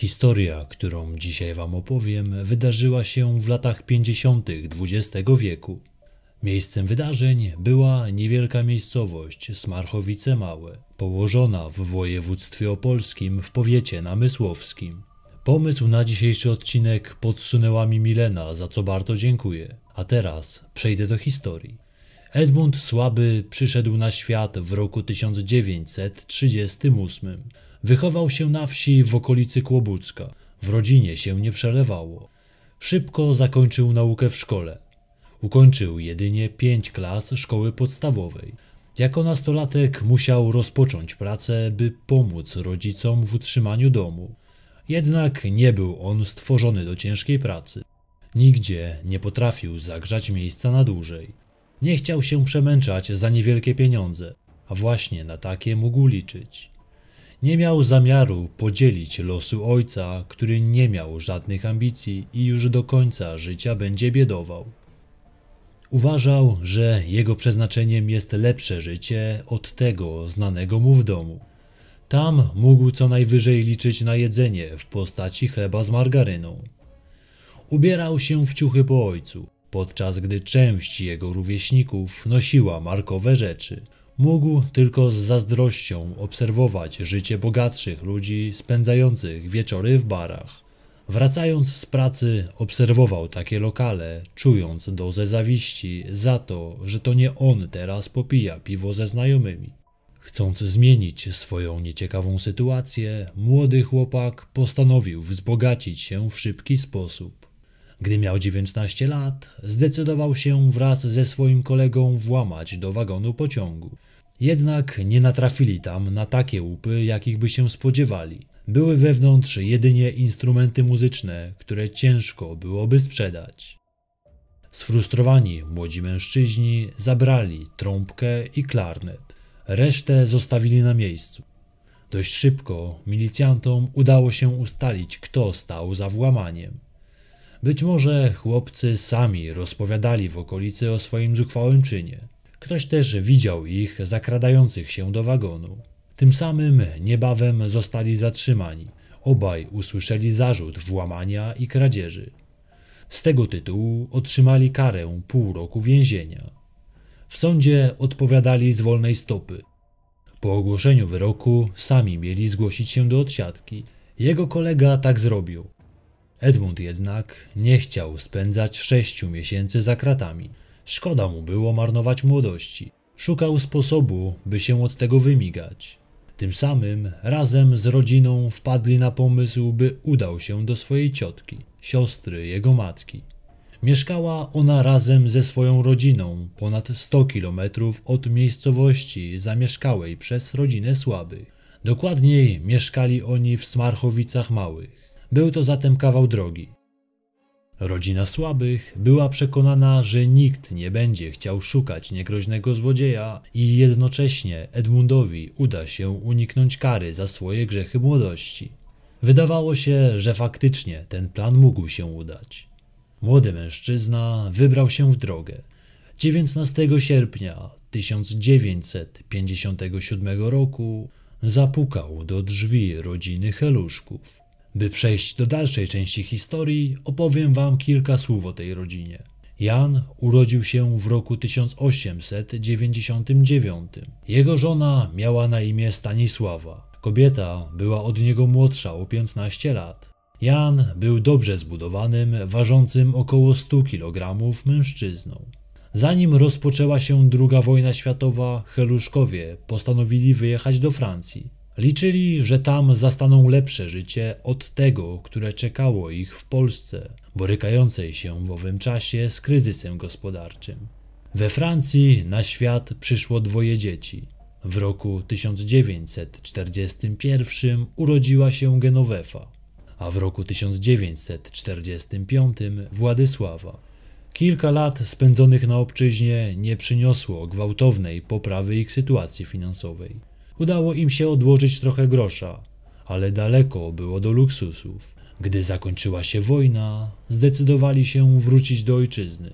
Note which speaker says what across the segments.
Speaker 1: Historia, którą dzisiaj Wam opowiem, wydarzyła się w latach 50. XX wieku. Miejscem wydarzeń była niewielka miejscowość Smarchowice Małe, położona w województwie opolskim w powiecie namysłowskim. Pomysł na dzisiejszy odcinek podsunęła mi Milena, za co bardzo dziękuję. A teraz przejdę do historii. Edmund Słaby przyszedł na świat w roku 1938. Wychował się na wsi w okolicy Kłobucka. W rodzinie się nie przelewało. Szybko zakończył naukę w szkole. Ukończył jedynie pięć klas szkoły podstawowej. Jako nastolatek musiał rozpocząć pracę, by pomóc rodzicom w utrzymaniu domu. Jednak nie był on stworzony do ciężkiej pracy. Nigdzie nie potrafił zagrzać miejsca na dłużej. Nie chciał się przemęczać za niewielkie pieniądze, a właśnie na takie mógł liczyć. Nie miał zamiaru podzielić losu ojca, który nie miał żadnych ambicji i już do końca życia będzie biedował. Uważał, że jego przeznaczeniem jest lepsze życie od tego znanego mu w domu. Tam mógł co najwyżej liczyć na jedzenie w postaci chleba z margaryną. Ubierał się w ciuchy po ojcu, podczas gdy część jego rówieśników nosiła markowe rzeczy – Mógł tylko z zazdrością obserwować życie bogatszych ludzi spędzających wieczory w barach. Wracając z pracy, obserwował takie lokale, czując dozę zawiści za to, że to nie on teraz popija piwo ze znajomymi. Chcąc zmienić swoją nieciekawą sytuację, młody chłopak postanowił wzbogacić się w szybki sposób. Gdy miał 19 lat, zdecydował się wraz ze swoim kolegą włamać do wagonu pociągu. Jednak nie natrafili tam na takie łupy, jakich by się spodziewali. Były wewnątrz jedynie instrumenty muzyczne, które ciężko byłoby sprzedać. Sfrustrowani młodzi mężczyźni zabrali trąbkę i klarnet. Resztę zostawili na miejscu. Dość szybko milicjantom udało się ustalić, kto stał za włamaniem. Być może chłopcy sami rozpowiadali w okolicy o swoim zuchwałym czynie. Ktoś też widział ich zakradających się do wagonu. Tym samym niebawem zostali zatrzymani. Obaj usłyszeli zarzut włamania i kradzieży. Z tego tytułu otrzymali karę pół roku więzienia. W sądzie odpowiadali z wolnej stopy. Po ogłoszeniu wyroku sami mieli zgłosić się do odsiadki. Jego kolega tak zrobił. Edmund jednak nie chciał spędzać sześciu miesięcy za kratami. Szkoda mu było marnować młodości. Szukał sposobu, by się od tego wymigać. Tym samym razem z rodziną wpadli na pomysł, by udał się do swojej ciotki, siostry jego matki. Mieszkała ona razem ze swoją rodziną ponad 100 kilometrów od miejscowości zamieszkałej przez rodzinę słaby. Dokładniej mieszkali oni w Smarchowicach Małych. Był to zatem kawał drogi. Rodzina słabych była przekonana, że nikt nie będzie chciał szukać niegroźnego złodzieja i jednocześnie Edmundowi uda się uniknąć kary za swoje grzechy młodości. Wydawało się, że faktycznie ten plan mógł się udać. Młody mężczyzna wybrał się w drogę. 19 sierpnia 1957 roku zapukał do drzwi rodziny Heluszków. By przejść do dalszej części historii, opowiem Wam kilka słów o tej rodzinie. Jan urodził się w roku 1899. Jego żona miała na imię Stanisława. Kobieta była od niego młodsza o 15 lat. Jan był dobrze zbudowanym, ważącym około 100 kg mężczyzną. Zanim rozpoczęła się II wojna światowa, Heluszkowie postanowili wyjechać do Francji. Liczyli, że tam zastaną lepsze życie od tego, które czekało ich w Polsce, borykającej się w owym czasie z kryzysem gospodarczym. We Francji na świat przyszło dwoje dzieci. W roku 1941 urodziła się Genovefa, a w roku 1945 Władysława. Kilka lat spędzonych na obczyźnie nie przyniosło gwałtownej poprawy ich sytuacji finansowej udało im się odłożyć trochę grosza, ale daleko było do luksusów. Gdy zakończyła się wojna, zdecydowali się wrócić do ojczyzny.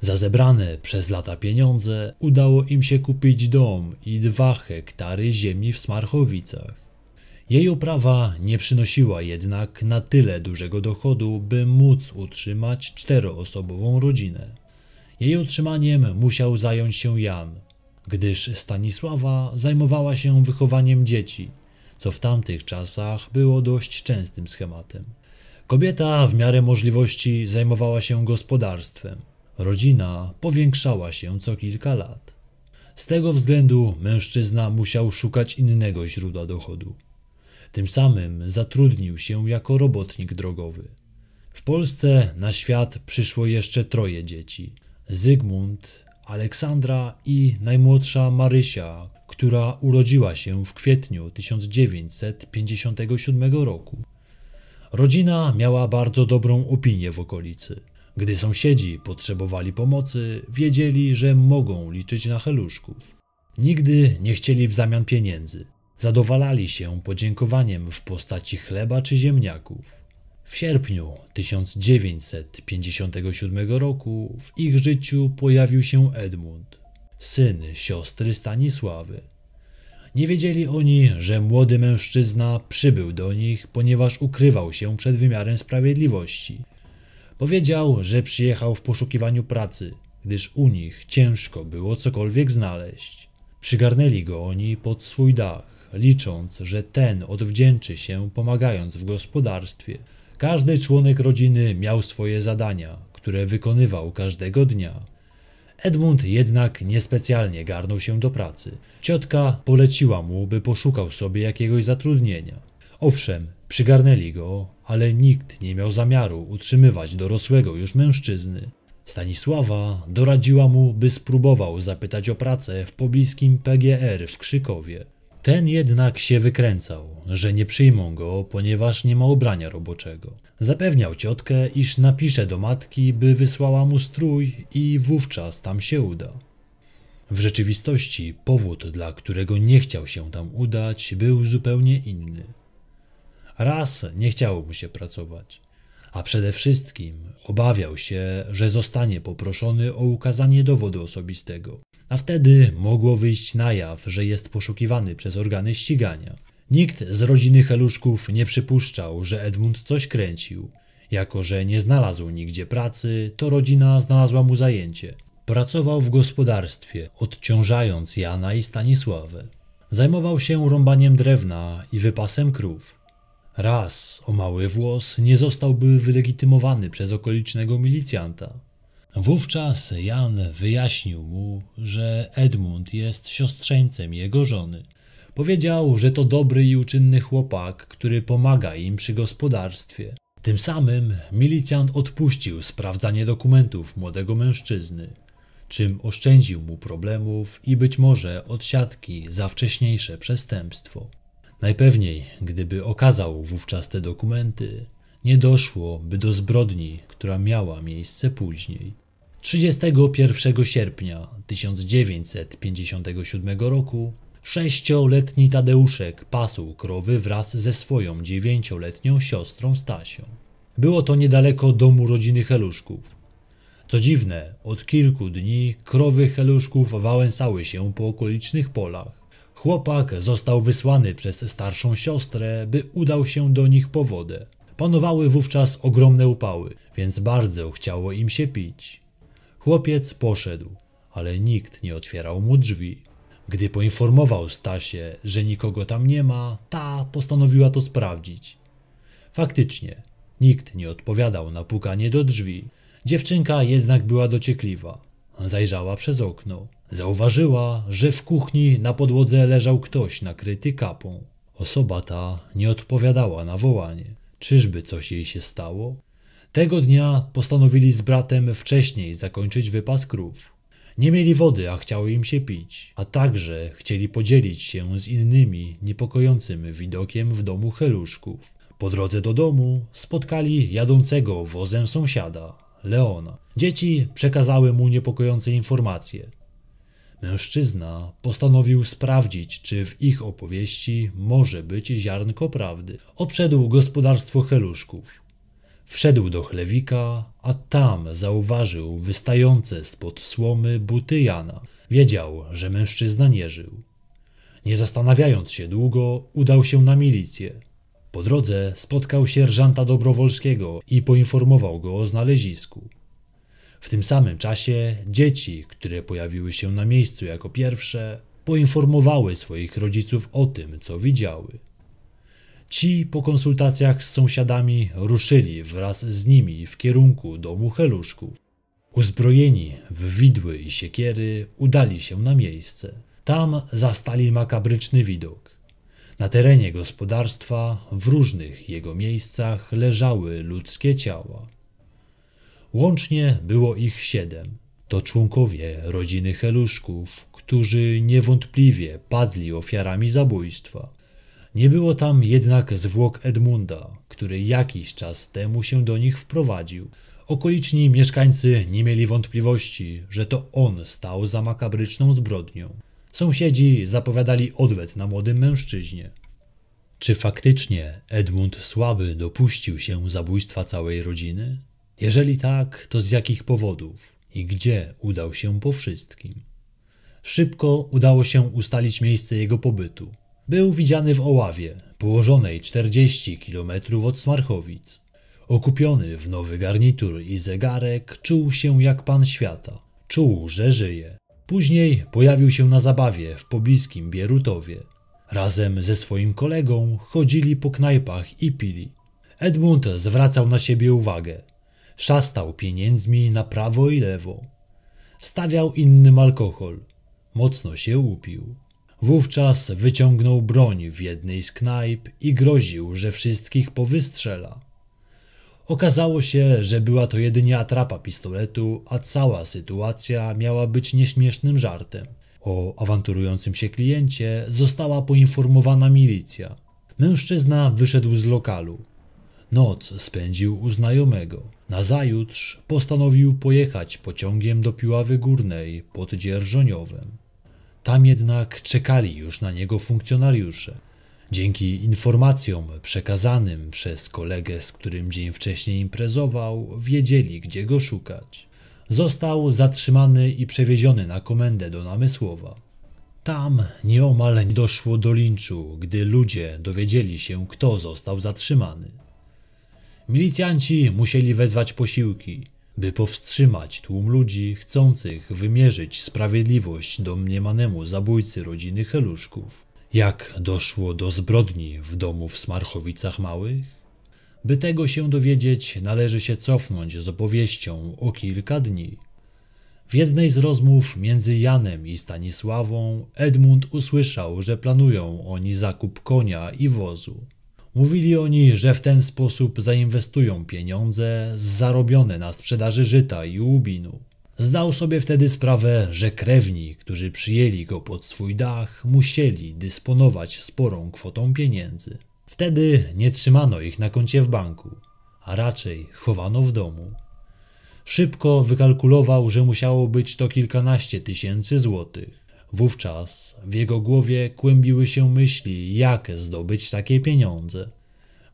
Speaker 1: Za zebrane przez lata pieniądze udało im się kupić dom i dwa hektary ziemi w Smarchowicach. Jej oprawa nie przynosiła jednak na tyle dużego dochodu, by móc utrzymać czteroosobową rodzinę. Jej utrzymaniem musiał zająć się Jan, gdyż Stanisława zajmowała się wychowaniem dzieci, co w tamtych czasach było dość częstym schematem. Kobieta w miarę możliwości zajmowała się gospodarstwem. Rodzina powiększała się co kilka lat. Z tego względu mężczyzna musiał szukać innego źródła dochodu. Tym samym zatrudnił się jako robotnik drogowy. W Polsce na świat przyszło jeszcze troje dzieci: Zygmunt, Aleksandra i najmłodsza Marysia, która urodziła się w kwietniu 1957 roku. Rodzina miała bardzo dobrą opinię w okolicy. Gdy sąsiedzi potrzebowali pomocy, wiedzieli, że mogą liczyć na heluszków. Nigdy nie chcieli w zamian pieniędzy. Zadowalali się podziękowaniem w postaci chleba czy ziemniaków. W sierpniu 1957 roku w ich życiu pojawił się Edmund, syn siostry Stanisławy. Nie wiedzieli oni, że młody mężczyzna przybył do nich, ponieważ ukrywał się przed wymiarem sprawiedliwości. Powiedział, że przyjechał w poszukiwaniu pracy, gdyż u nich ciężko było cokolwiek znaleźć. Przygarnęli go oni pod swój dach, licząc, że ten odwdzięczy się pomagając w gospodarstwie. Każdy członek rodziny miał swoje zadania, które wykonywał każdego dnia. Edmund jednak niespecjalnie garnął się do pracy. Ciotka poleciła mu, by poszukał sobie jakiegoś zatrudnienia. Owszem, przygarnęli go, ale nikt nie miał zamiaru utrzymywać dorosłego już mężczyzny. Stanisława doradziła mu, by spróbował zapytać o pracę w pobliskim PGR w Krzykowie. Ten jednak się wykręcał, że nie przyjmą go, ponieważ nie ma ubrania roboczego. Zapewniał ciotkę, iż napisze do matki, by wysłała mu strój i wówczas tam się uda. W rzeczywistości powód, dla którego nie chciał się tam udać, był zupełnie inny. Raz nie chciało mu się pracować a przede wszystkim obawiał się, że zostanie poproszony o ukazanie dowodu osobistego, a wtedy mogło wyjść na jaw, że jest poszukiwany przez organy ścigania. Nikt z rodziny Heluszków nie przypuszczał, że Edmund coś kręcił. Jako, że nie znalazł nigdzie pracy, to rodzina znalazła mu zajęcie. Pracował w gospodarstwie, odciążając Jana i Stanisławę. Zajmował się rąbaniem drewna i wypasem krów. Raz o mały włos nie zostałby wylegitymowany przez okolicznego milicjanta. Wówczas Jan wyjaśnił mu, że Edmund jest siostrzeńcem jego żony. Powiedział, że to dobry i uczynny chłopak, który pomaga im przy gospodarstwie. Tym samym milicjant odpuścił sprawdzanie dokumentów młodego mężczyzny, czym oszczędził mu problemów i być może odsiadki za wcześniejsze przestępstwo. Najpewniej, gdyby okazał wówczas te dokumenty, nie doszłoby do zbrodni, która miała miejsce później. 31 sierpnia 1957 roku sześcioletni Tadeuszek pasł krowy wraz ze swoją dziewięcioletnią siostrą Stasią. Było to niedaleko domu rodziny Heluszków. Co dziwne, od kilku dni krowy Heluszków wałęsały się po okolicznych polach. Chłopak został wysłany przez starszą siostrę, by udał się do nich po wodę. Panowały wówczas ogromne upały, więc bardzo chciało im się pić. Chłopiec poszedł, ale nikt nie otwierał mu drzwi. Gdy poinformował Stasię, że nikogo tam nie ma, ta postanowiła to sprawdzić. Faktycznie, nikt nie odpowiadał na pukanie do drzwi. Dziewczynka jednak była dociekliwa. Zajrzała przez okno. Zauważyła, że w kuchni na podłodze leżał ktoś nakryty kapą. Osoba ta nie odpowiadała na wołanie. Czyżby coś jej się stało? Tego dnia postanowili z bratem wcześniej zakończyć wypas krów. Nie mieli wody, a chciało im się pić, a także chcieli podzielić się z innymi niepokojącym widokiem w domu Heluszków. Po drodze do domu spotkali jadącego wozem sąsiada, Leona. Dzieci przekazały mu niepokojące informacje. Mężczyzna postanowił sprawdzić, czy w ich opowieści może być ziarnko prawdy. Obszedł gospodarstwo heluszków. Wszedł do chlewika, a tam zauważył wystające spod słomy buty Jana. Wiedział, że mężczyzna nie żył. Nie zastanawiając się długo, udał się na milicję. Po drodze spotkał sierżanta Dobrowolskiego i poinformował go o znalezisku. W tym samym czasie dzieci, które pojawiły się na miejscu jako pierwsze, poinformowały swoich rodziców o tym, co widziały. Ci po konsultacjach z sąsiadami ruszyli wraz z nimi w kierunku domu Heluszków. Uzbrojeni w widły i siekiery udali się na miejsce. Tam zastali makabryczny widok. Na terenie gospodarstwa w różnych jego miejscach leżały ludzkie ciała. Łącznie było ich siedem. To członkowie rodziny Heluszków, którzy niewątpliwie padli ofiarami zabójstwa. Nie było tam jednak zwłok Edmunda, który jakiś czas temu się do nich wprowadził. Okoliczni mieszkańcy nie mieli wątpliwości, że to on stał za makabryczną zbrodnią. Sąsiedzi zapowiadali odwet na młodym mężczyźnie. Czy faktycznie Edmund Słaby dopuścił się zabójstwa całej rodziny? Jeżeli tak, to z jakich powodów i gdzie udał się po wszystkim? Szybko udało się ustalić miejsce jego pobytu. Był widziany w Oławie, położonej 40 km od Smarchowic. Okupiony w nowy garnitur i zegarek, czuł się jak pan świata. Czuł, że żyje. Później pojawił się na zabawie w pobliskim Bierutowie. Razem ze swoim kolegą chodzili po knajpach i pili. Edmund zwracał na siebie uwagę. Szastał pieniędzmi na prawo i lewo. stawiał innym alkohol. Mocno się upił. Wówczas wyciągnął broń w jednej z knajp i groził, że wszystkich powystrzela. Okazało się, że była to jedynie atrapa pistoletu, a cała sytuacja miała być nieśmiesznym żartem. O awanturującym się kliencie została poinformowana milicja. Mężczyzna wyszedł z lokalu. Noc spędził u znajomego. Nazajutrz postanowił pojechać pociągiem do Piławy Górnej pod Dzierżoniowem. Tam jednak czekali już na niego funkcjonariusze. Dzięki informacjom przekazanym przez kolegę, z którym dzień wcześniej imprezował, wiedzieli, gdzie go szukać. Został zatrzymany i przewieziony na komendę do Namysłowa. Tam nieomal doszło do linczu, gdy ludzie dowiedzieli się, kto został zatrzymany. Milicjanci musieli wezwać posiłki, by powstrzymać tłum ludzi chcących wymierzyć sprawiedliwość domniemanemu zabójcy rodziny Heluszków. Jak doszło do zbrodni w domu w Smarchowicach Małych? By tego się dowiedzieć, należy się cofnąć z opowieścią o kilka dni. W jednej z rozmów między Janem i Stanisławą Edmund usłyszał, że planują oni zakup konia i wozu. Mówili oni, że w ten sposób zainwestują pieniądze zarobione na sprzedaży żyta i łubinu. Zdał sobie wtedy sprawę, że krewni, którzy przyjęli go pod swój dach, musieli dysponować sporą kwotą pieniędzy. Wtedy nie trzymano ich na koncie w banku, a raczej chowano w domu. Szybko wykalkulował, że musiało być to kilkanaście tysięcy złotych. Wówczas w jego głowie kłębiły się myśli, jak zdobyć takie pieniądze.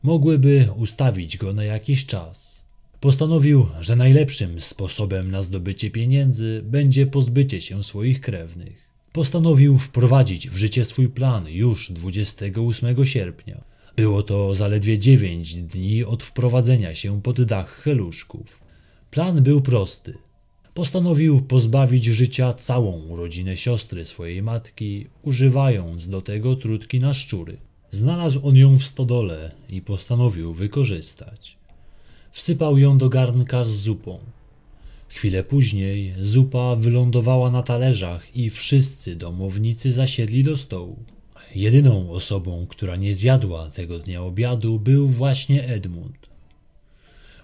Speaker 1: Mogłyby ustawić go na jakiś czas. Postanowił, że najlepszym sposobem na zdobycie pieniędzy będzie pozbycie się swoich krewnych. Postanowił wprowadzić w życie swój plan już 28 sierpnia. Było to zaledwie 9 dni od wprowadzenia się pod dach heluszków. Plan był prosty postanowił pozbawić życia całą rodzinę siostry swojej matki, używając do tego trutki na szczury. Znalazł on ją w stodole i postanowił wykorzystać. Wsypał ją do garnka z zupą. Chwilę później zupa wylądowała na talerzach i wszyscy domownicy zasiedli do stołu. Jedyną osobą, która nie zjadła tego dnia obiadu, był właśnie Edmund.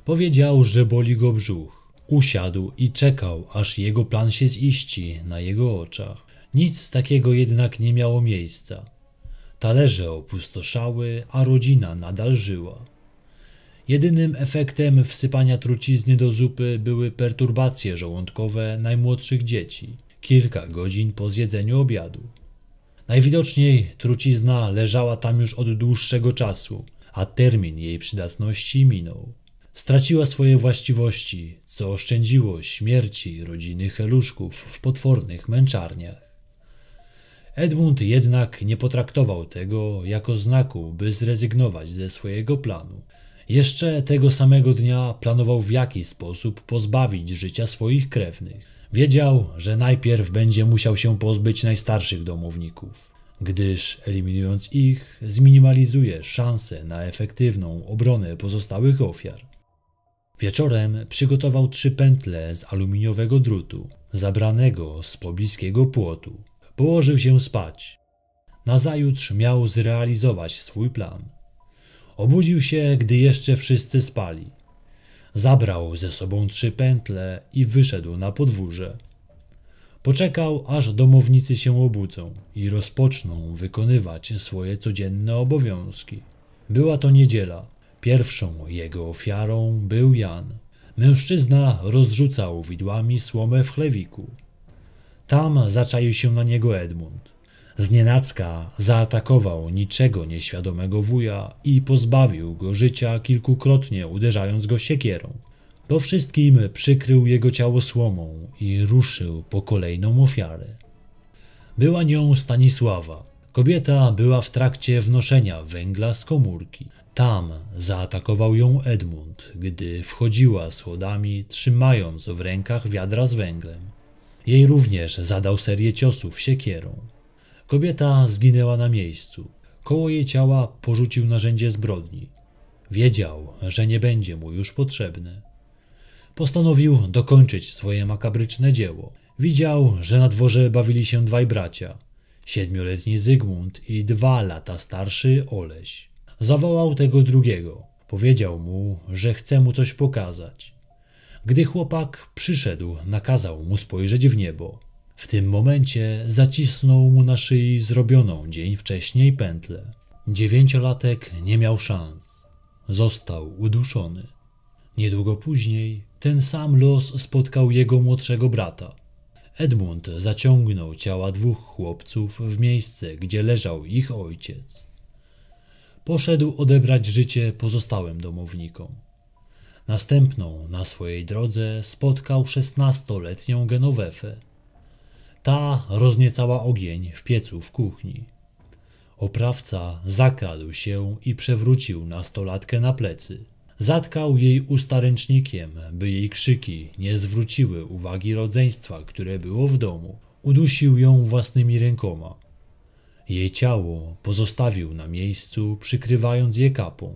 Speaker 1: Powiedział, że boli go brzuch. Usiadł i czekał, aż jego plan się ziści na jego oczach. Nic takiego jednak nie miało miejsca. Talerze opustoszały, a rodzina nadal żyła. Jedynym efektem wsypania trucizny do zupy były perturbacje żołądkowe najmłodszych dzieci, kilka godzin po zjedzeniu obiadu. Najwidoczniej trucizna leżała tam już od dłuższego czasu, a termin jej przydatności minął straciła swoje właściwości, co oszczędziło śmierci rodziny Heluszków w potwornych męczarniach. Edmund jednak nie potraktował tego jako znaku, by zrezygnować ze swojego planu. Jeszcze tego samego dnia planował w jaki sposób pozbawić życia swoich krewnych. Wiedział, że najpierw będzie musiał się pozbyć najstarszych domowników, gdyż eliminując ich, zminimalizuje szanse na efektywną obronę pozostałych ofiar. Wieczorem przygotował trzy pętle z aluminiowego drutu, zabranego z pobliskiego płotu. Położył się spać. Nazajutrz miał zrealizować swój plan. Obudził się, gdy jeszcze wszyscy spali. Zabrał ze sobą trzy pętle i wyszedł na podwórze. Poczekał, aż domownicy się obudzą i rozpoczną wykonywać swoje codzienne obowiązki. Była to niedziela. Pierwszą jego ofiarą był Jan. Mężczyzna rozrzucał widłami słomę w chlewiku. Tam zaczaił się na niego Edmund. Znienacka zaatakował niczego nieświadomego wuja i pozbawił go życia kilkukrotnie uderzając go siekierą. Po wszystkim przykrył jego ciało słomą i ruszył po kolejną ofiarę. Była nią Stanisława. Kobieta była w trakcie wnoszenia węgla z komórki. Tam zaatakował ją Edmund, gdy wchodziła schodami, trzymając w rękach wiadra z węglem. Jej również zadał serię ciosów siekierą. Kobieta zginęła na miejscu. Koło jej ciała porzucił narzędzie zbrodni. Wiedział, że nie będzie mu już potrzebne. Postanowił dokończyć swoje makabryczne dzieło. Widział, że na dworze bawili się dwaj bracia. Siedmioletni Zygmunt i dwa lata starszy Oleś. Zawołał tego drugiego. Powiedział mu, że chce mu coś pokazać. Gdy chłopak przyszedł, nakazał mu spojrzeć w niebo. W tym momencie zacisnął mu na szyi zrobioną dzień wcześniej pętlę. Dziewięciolatek nie miał szans. Został uduszony. Niedługo później ten sam los spotkał jego młodszego brata. Edmund zaciągnął ciała dwóch chłopców w miejsce, gdzie leżał ich ojciec poszedł odebrać życie pozostałym domownikom. Następną na swojej drodze spotkał szesnastoletnią Genovefę. Ta rozniecała ogień w piecu w kuchni. Oprawca zakradł się i przewrócił nastolatkę na plecy. Zatkał jej usta ręcznikiem, by jej krzyki nie zwróciły uwagi rodzeństwa, które było w domu. Udusił ją własnymi rękoma. Jej ciało pozostawił na miejscu, przykrywając je kapą.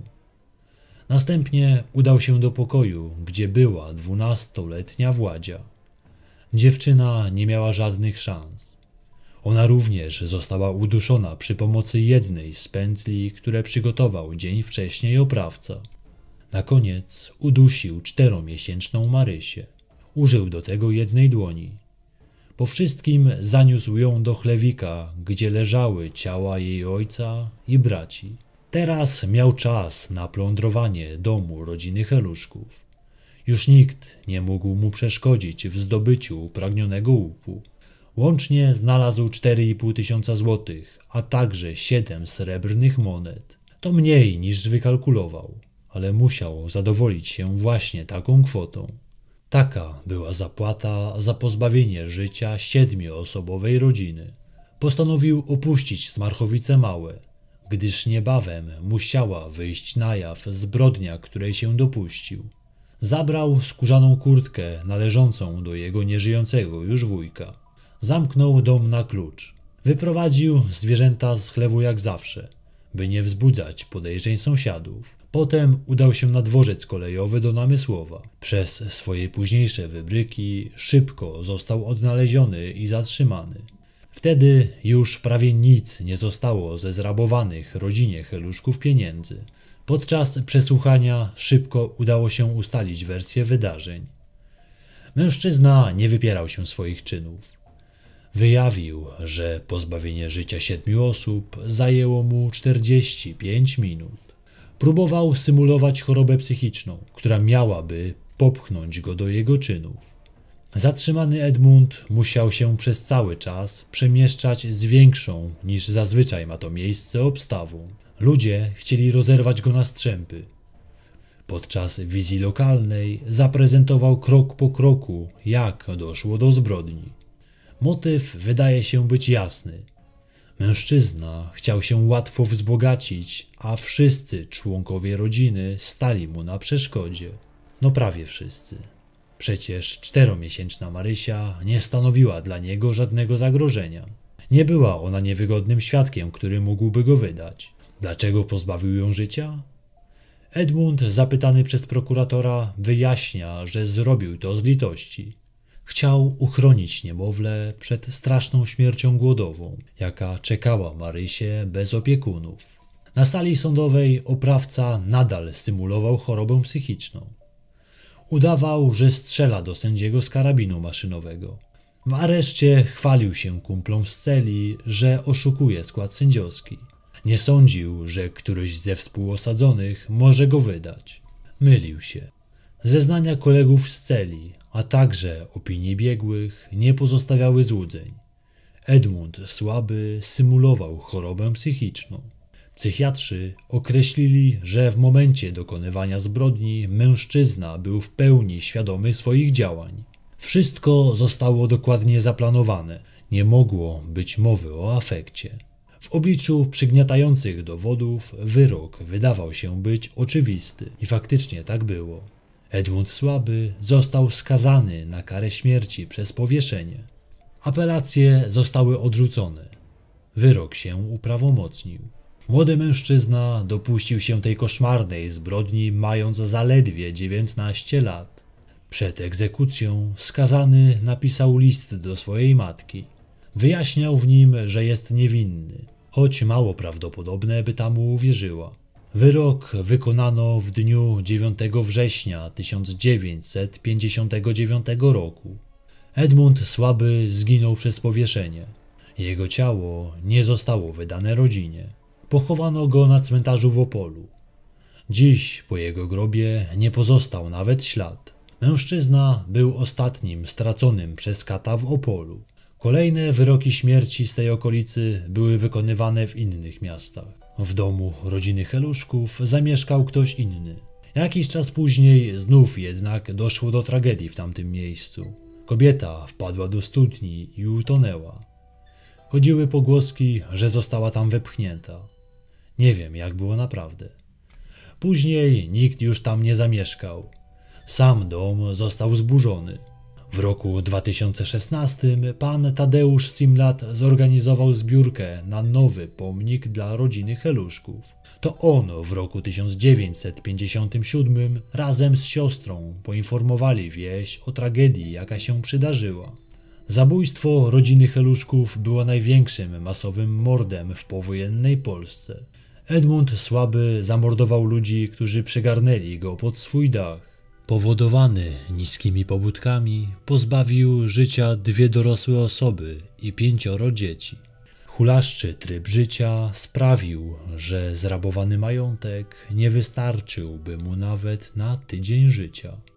Speaker 1: Następnie udał się do pokoju, gdzie była dwunastoletnia Władzia. Dziewczyna nie miała żadnych szans. Ona również została uduszona przy pomocy jednej z pętli, które przygotował dzień wcześniej oprawca. Na koniec udusił czteromiesięczną Marysię. Użył do tego jednej dłoni. Po wszystkim zaniósł ją do chlewika, gdzie leżały ciała jej ojca i braci. Teraz miał czas na plądrowanie domu rodziny Heluszków. Już nikt nie mógł mu przeszkodzić w zdobyciu pragnionego łupu. Łącznie znalazł 4,5 tysiąca złotych, a także 7 srebrnych monet. To mniej niż wykalkulował, ale musiał zadowolić się właśnie taką kwotą. Taka była zapłata za pozbawienie życia siedmioosobowej rodziny. Postanowił opuścić Smarchowice Małe, gdyż niebawem musiała wyjść na jaw zbrodnia, której się dopuścił. Zabrał skórzaną kurtkę należącą do jego nieżyjącego już wujka. Zamknął dom na klucz. Wyprowadził zwierzęta z chlewu jak zawsze, by nie wzbudzać podejrzeń sąsiadów. Potem udał się na dworzec kolejowy do Namysłowa. Przez swoje późniejsze wybryki szybko został odnaleziony i zatrzymany. Wtedy już prawie nic nie zostało ze zrabowanych rodzinie Heluszków pieniędzy. Podczas przesłuchania szybko udało się ustalić wersję wydarzeń. Mężczyzna nie wypierał się swoich czynów. Wyjawił, że pozbawienie życia siedmiu osób zajęło mu 45 minut próbował symulować chorobę psychiczną, która miałaby popchnąć go do jego czynów. Zatrzymany Edmund musiał się przez cały czas przemieszczać z większą niż zazwyczaj ma to miejsce obstawą. Ludzie chcieli rozerwać go na strzępy. Podczas wizji lokalnej zaprezentował krok po kroku, jak doszło do zbrodni. Motyw wydaje się być jasny. Mężczyzna chciał się łatwo wzbogacić, a wszyscy członkowie rodziny stali mu na przeszkodzie. No prawie wszyscy. Przecież czteromiesięczna Marysia nie stanowiła dla niego żadnego zagrożenia. Nie była ona niewygodnym świadkiem, który mógłby go wydać. Dlaczego pozbawił ją życia? Edmund, zapytany przez prokuratora, wyjaśnia, że zrobił to z litości. Chciał uchronić niemowlę przed straszną śmiercią głodową, jaka czekała Marysię bez opiekunów. Na sali sądowej oprawca nadal symulował chorobę psychiczną. Udawał, że strzela do sędziego z karabinu maszynowego. W areszcie chwalił się kumplom z celi, że oszukuje skład sędziowski. Nie sądził, że któryś ze współosadzonych może go wydać. Mylił się. Zeznania kolegów z celi, a także opinie biegłych nie pozostawiały złudzeń. Edmund słaby symulował chorobę psychiczną. Psychiatrzy określili, że w momencie dokonywania zbrodni mężczyzna był w pełni świadomy swoich działań. Wszystko zostało dokładnie zaplanowane, nie mogło być mowy o afekcie. W obliczu przygniatających dowodów wyrok wydawał się być oczywisty i faktycznie tak było. Edmund Słaby został skazany na karę śmierci przez powieszenie. Apelacje zostały odrzucone. Wyrok się uprawomocnił. Młody mężczyzna dopuścił się tej koszmarnej zbrodni, mając zaledwie 19 lat. Przed egzekucją skazany napisał list do swojej matki. Wyjaśniał w nim, że jest niewinny, choć mało prawdopodobne, by ta mu uwierzyła. Wyrok wykonano w dniu 9 września 1959 roku. Edmund Słaby zginął przez powieszenie. Jego ciało nie zostało wydane rodzinie. Pochowano go na cmentarzu w Opolu. Dziś po jego grobie nie pozostał nawet ślad. Mężczyzna był ostatnim straconym przez kata w Opolu. Kolejne wyroki śmierci z tej okolicy były wykonywane w innych miastach. W domu rodziny Heluszków zamieszkał ktoś inny. Jakiś czas później znów jednak doszło do tragedii w tamtym miejscu. Kobieta wpadła do studni i utonęła. Chodziły pogłoski, że została tam wepchnięta. Nie wiem, jak było naprawdę. Później nikt już tam nie zamieszkał. Sam dom został zburzony. W roku 2016 pan Tadeusz Simlat zorganizował zbiórkę na nowy pomnik dla rodziny Heluszków. To on w roku 1957 razem z siostrą poinformowali wieś o tragedii, jaka się przydarzyła. Zabójstwo rodziny Heluszków było największym masowym mordem w powojennej Polsce. Edmund Słaby zamordował ludzi, którzy przygarnęli go pod swój dach powodowany niskimi pobudkami, pozbawił życia dwie dorosłe osoby i pięcioro dzieci. Hulaszczy tryb życia sprawił, że zrabowany majątek nie wystarczyłby mu nawet na tydzień życia.